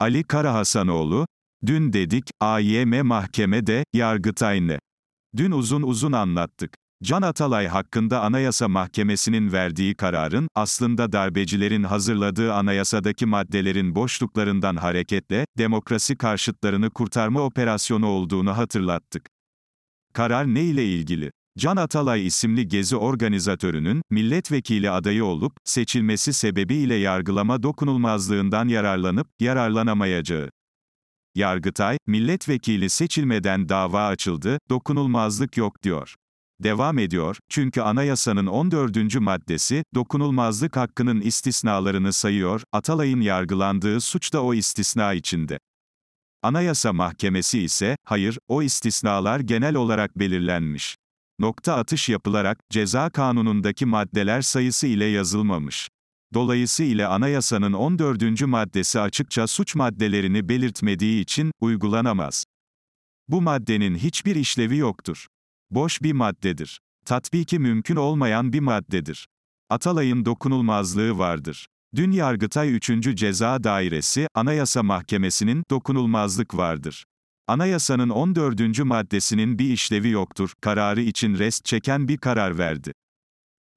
Ali Karahasanoğlu, dün dedik, AYM mahkemede, Yargıtay'ını. Dün uzun uzun anlattık. Can Atalay hakkında Anayasa Mahkemesi'nin verdiği kararın, aslında darbecilerin hazırladığı anayasadaki maddelerin boşluklarından hareketle, demokrasi karşıtlarını kurtarma operasyonu olduğunu hatırlattık. Karar ne ile ilgili? Can Atalay isimli gezi organizatörünün, milletvekili adayı olup, seçilmesi sebebiyle yargılama dokunulmazlığından yararlanıp, yararlanamayacağı. Yargıtay, milletvekili seçilmeden dava açıldı, dokunulmazlık yok diyor. Devam ediyor, çünkü anayasanın 14. maddesi, dokunulmazlık hakkının istisnalarını sayıyor, Atalay'ın yargılandığı suç da o istisna içinde. Anayasa Mahkemesi ise, hayır, o istisnalar genel olarak belirlenmiş nokta atış yapılarak ceza kanunundaki maddeler sayısı ile yazılmamış. Dolayısıyla anayasanın 14. maddesi açıkça suç maddelerini belirtmediği için uygulanamaz. Bu maddenin hiçbir işlevi yoktur. Boş bir maddedir. Tatbiki mümkün olmayan bir maddedir. Atalay'ın dokunulmazlığı vardır. Dün Yargıtay 3. Ceza Dairesi, Anayasa Mahkemesi'nin dokunulmazlık vardır. Anayasanın 14. maddesinin bir işlevi yoktur, kararı için rest çeken bir karar verdi.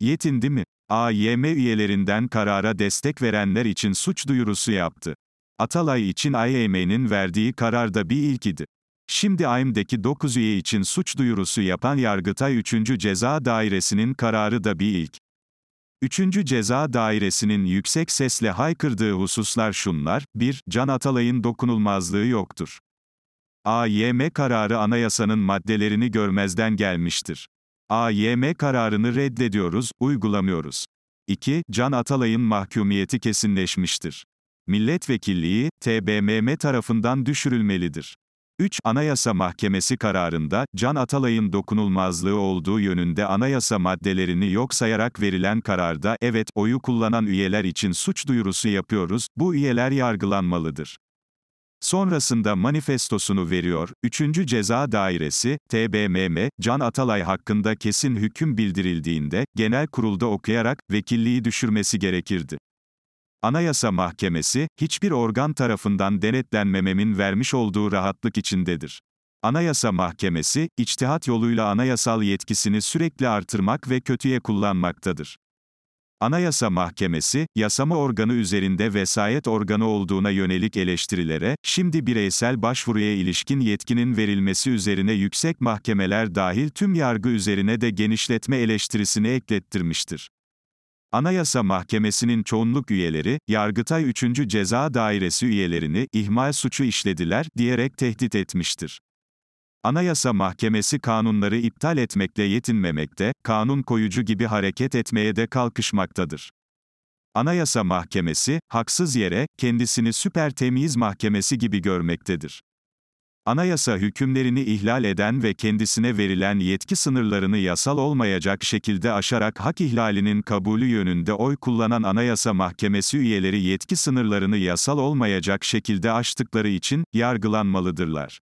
Yetindi mi? AYM üyelerinden karara destek verenler için suç duyurusu yaptı. Atalay için AYM'nin verdiği karar da bir ilk idi. Şimdi AYM'deki 9 üye için suç duyurusu yapan Yargıtay 3. Ceza Dairesi'nin kararı da bir ilk. 3. Ceza Dairesi'nin yüksek sesle haykırdığı hususlar şunlar, 1. Can Atalay'ın dokunulmazlığı yoktur. AYM kararı anayasanın maddelerini görmezden gelmiştir. AYM kararını reddediyoruz, uygulamıyoruz. 2. Can Atalay'ın mahkumiyeti kesinleşmiştir. Milletvekilliği, TBMM tarafından düşürülmelidir. 3. Anayasa Mahkemesi kararında, Can Atalay'ın dokunulmazlığı olduğu yönünde anayasa maddelerini yok sayarak verilen kararda, evet, oyu kullanan üyeler için suç duyurusu yapıyoruz, bu üyeler yargılanmalıdır. Sonrasında manifestosunu veriyor. 3. Ceza Dairesi, TBMM, Can Atalay hakkında kesin hüküm bildirildiğinde, genel kurulda okuyarak, vekilliği düşürmesi gerekirdi. Anayasa Mahkemesi, hiçbir organ tarafından denetlenmememin vermiş olduğu rahatlık içindedir. Anayasa Mahkemesi, içtihat yoluyla anayasal yetkisini sürekli artırmak ve kötüye kullanmaktadır. Anayasa Mahkemesi, yasama organı üzerinde vesayet organı olduğuna yönelik eleştirilere, şimdi bireysel başvuruya ilişkin yetkinin verilmesi üzerine yüksek mahkemeler dahil tüm yargı üzerine de genişletme eleştirisini eklettirmiştir. Anayasa Mahkemesi'nin çoğunluk üyeleri, Yargıtay 3. Ceza Dairesi üyelerini ihmal suçu işlediler diyerek tehdit etmiştir. Anayasa Mahkemesi kanunları iptal etmekle yetinmemekte, kanun koyucu gibi hareket etmeye de kalkışmaktadır. Anayasa Mahkemesi, haksız yere, kendisini süper temiz mahkemesi gibi görmektedir. Anayasa hükümlerini ihlal eden ve kendisine verilen yetki sınırlarını yasal olmayacak şekilde aşarak hak ihlalinin kabulü yönünde oy kullanan Anayasa Mahkemesi üyeleri yetki sınırlarını yasal olmayacak şekilde aştıkları için yargılanmalıdırlar.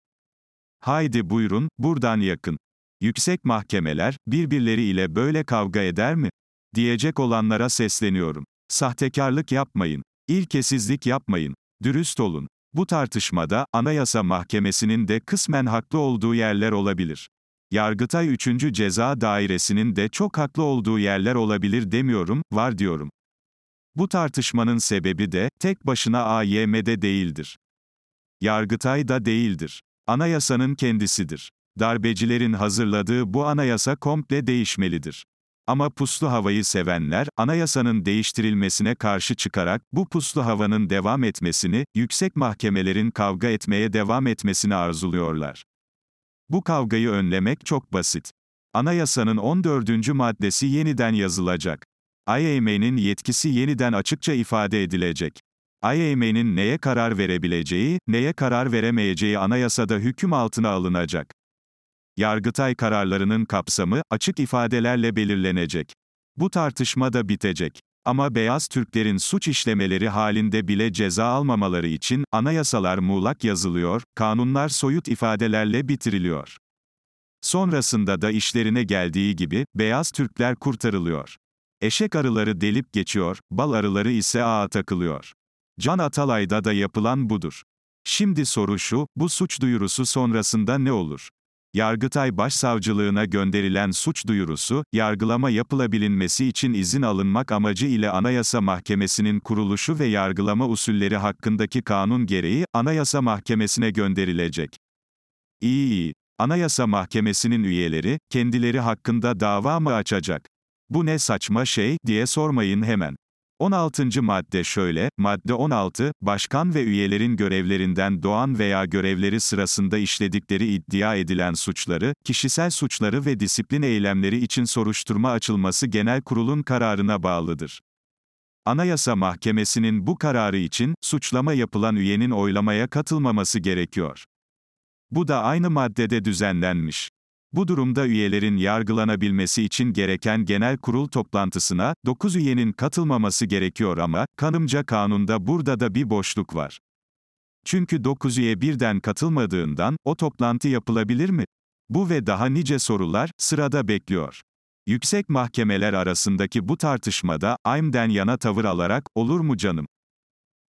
Haydi buyurun, buradan yakın. Yüksek mahkemeler, birbirleriyle böyle kavga eder mi? Diyecek olanlara sesleniyorum. Sahtekarlık yapmayın. İlkesizlik yapmayın. Dürüst olun. Bu tartışmada, Anayasa Mahkemesi'nin de kısmen haklı olduğu yerler olabilir. Yargıtay 3. Ceza Dairesi'nin de çok haklı olduğu yerler olabilir demiyorum, var diyorum. Bu tartışmanın sebebi de, tek başına AYM'de değildir. Yargıtay da değildir. Anayasanın kendisidir. Darbecilerin hazırladığı bu anayasa komple değişmelidir. Ama puslu havayı sevenler, anayasanın değiştirilmesine karşı çıkarak, bu puslu havanın devam etmesini, yüksek mahkemelerin kavga etmeye devam etmesini arzuluyorlar. Bu kavgayı önlemek çok basit. Anayasanın 14. maddesi yeniden yazılacak. IAM'nin yetkisi yeniden açıkça ifade edilecek. AYM'nin neye karar verebileceği, neye karar veremeyeceği anayasada hüküm altına alınacak. Yargıtay kararlarının kapsamı, açık ifadelerle belirlenecek. Bu tartışma da bitecek. Ama beyaz Türklerin suç işlemeleri halinde bile ceza almamaları için, anayasalar muğlak yazılıyor, kanunlar soyut ifadelerle bitiriliyor. Sonrasında da işlerine geldiği gibi, beyaz Türkler kurtarılıyor. Eşek arıları delip geçiyor, bal arıları ise ağa takılıyor. Can Atalay'da da yapılan budur. Şimdi soru şu, bu suç duyurusu sonrasında ne olur? Yargıtay Başsavcılığına gönderilen suç duyurusu, yargılama yapılabilinmesi için izin alınmak amacı ile Anayasa Mahkemesi'nin kuruluşu ve yargılama usulleri hakkındaki kanun gereği, Anayasa Mahkemesi'ne gönderilecek. İyi. Anayasa Mahkemesi'nin üyeleri, kendileri hakkında dava mı açacak? Bu ne saçma şey, diye sormayın hemen. 16. madde şöyle, madde 16, başkan ve üyelerin görevlerinden doğan veya görevleri sırasında işledikleri iddia edilen suçları, kişisel suçları ve disiplin eylemleri için soruşturma açılması genel kurulun kararına bağlıdır. Anayasa Mahkemesi'nin bu kararı için, suçlama yapılan üyenin oylamaya katılmaması gerekiyor. Bu da aynı maddede düzenlenmiş. Bu durumda üyelerin yargılanabilmesi için gereken genel kurul toplantısına 9 üyenin katılmaması gerekiyor ama kanımca kanunda burada da bir boşluk var. Çünkü 9 üye birden katılmadığından o toplantı yapılabilir mi? Bu ve daha nice sorular sırada bekliyor. Yüksek mahkemeler arasındaki bu tartışmada AYM'den yana tavır alarak olur mu canım?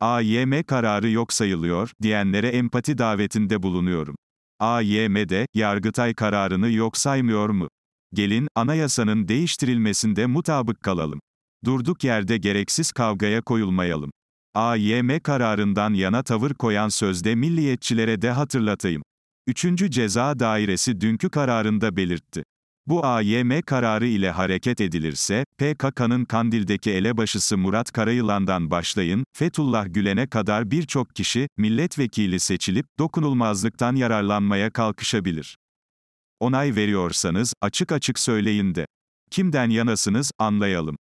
AYM kararı yok sayılıyor diyenlere empati davetinde bulunuyorum. AYM'de Yargıtay kararını yok saymıyor mu? Gelin anayasanın değiştirilmesinde mutabık kalalım. Durduk yerde gereksiz kavgaya koyulmayalım. AYM kararından yana tavır koyan sözde milliyetçilere de hatırlatayım. 3. Ceza Dairesi dünkü kararında belirtti. Bu AYM kararı ile hareket edilirse, PKK'nın Kandil'deki elebaşısı Murat Karayılan'dan başlayın, Fethullah Gülen'e kadar birçok kişi, milletvekili seçilip, dokunulmazlıktan yararlanmaya kalkışabilir. Onay veriyorsanız, açık açık söyleyin de. Kimden yanasınız, anlayalım.